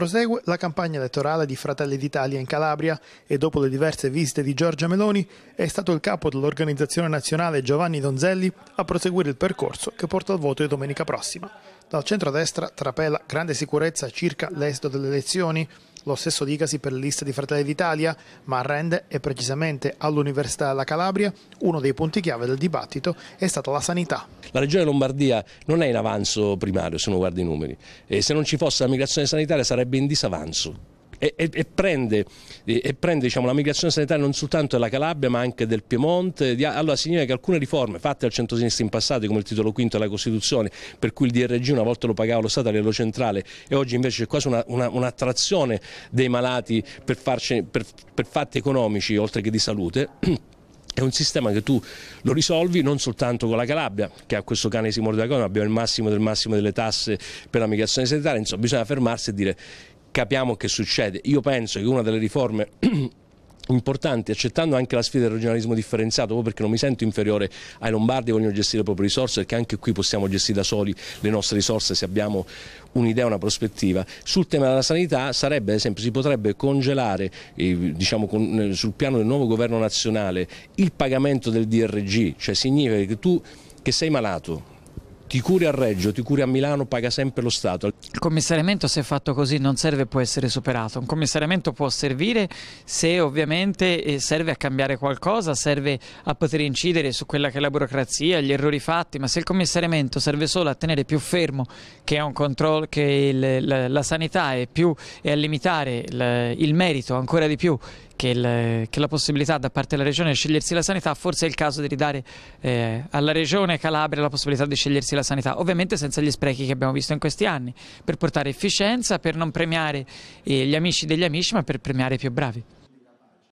Prosegue la campagna elettorale di Fratelli d'Italia in Calabria e dopo le diverse visite di Giorgia Meloni è stato il capo dell'organizzazione nazionale Giovanni Donzelli a proseguire il percorso che porta al voto di domenica prossima. Dal centro-destra trapela grande sicurezza circa l'esito delle elezioni, lo stesso dicasi per le liste di Fratelli d'Italia, ma rende e precisamente all'Università della Calabria uno dei punti chiave del dibattito è stata la sanità. La regione Lombardia non è in avanzo primario se uno guarda i numeri e se non ci fosse la migrazione sanitaria sarebbe in disavanzo e, e, e prende, e, prende diciamo, la migrazione sanitaria non soltanto della Calabria ma anche del Piemonte, di, allora significa che alcune riforme fatte al centro-sinistra in passato come il titolo quinto della Costituzione per cui il DRG una volta lo pagava lo Stato a livello centrale e oggi invece c'è quasi un'attrazione una, una dei malati per, farci, per, per fatti economici oltre che di salute è un sistema che tu lo risolvi non soltanto con la Calabria, che ha questo cane si morde la coda, abbiamo il massimo del massimo delle tasse per la migrazione sanitaria, insomma bisogna fermarsi e dire capiamo che succede. Io penso che una delle riforme importanti, accettando anche la sfida del regionalismo differenziato, proprio perché non mi sento inferiore ai lombardi, vogliono gestire le proprie risorse, perché anche qui possiamo gestire da soli le nostre risorse se abbiamo un'idea, una prospettiva. Sul tema della sanità sarebbe, ad esempio, si potrebbe congelare eh, diciamo, eh, sul piano del nuovo governo nazionale il pagamento del DRG, cioè significa che tu che sei malato, ti curi a Reggio, ti curi a Milano, paga sempre lo Stato commissariamento se fatto così non serve può essere superato, un commissariamento può servire se ovviamente eh, serve a cambiare qualcosa, serve a poter incidere su quella che è la burocrazia, gli errori fatti, ma se il commissariamento serve solo a tenere più fermo che, che il, la, la, sanità e, e a limitare il, il merito ancora di più che, il, che, la possibilità da parte della regione di scegliersi la sanità, forse è il caso di ridare eh, alla regione Calabria la possibilità di scegliersi la sanità, ovviamente senza gli sprechi che abbiamo visto in questi anni, per portare efficienza, per non premiare eh, gli amici degli amici, ma per premiare i più bravi.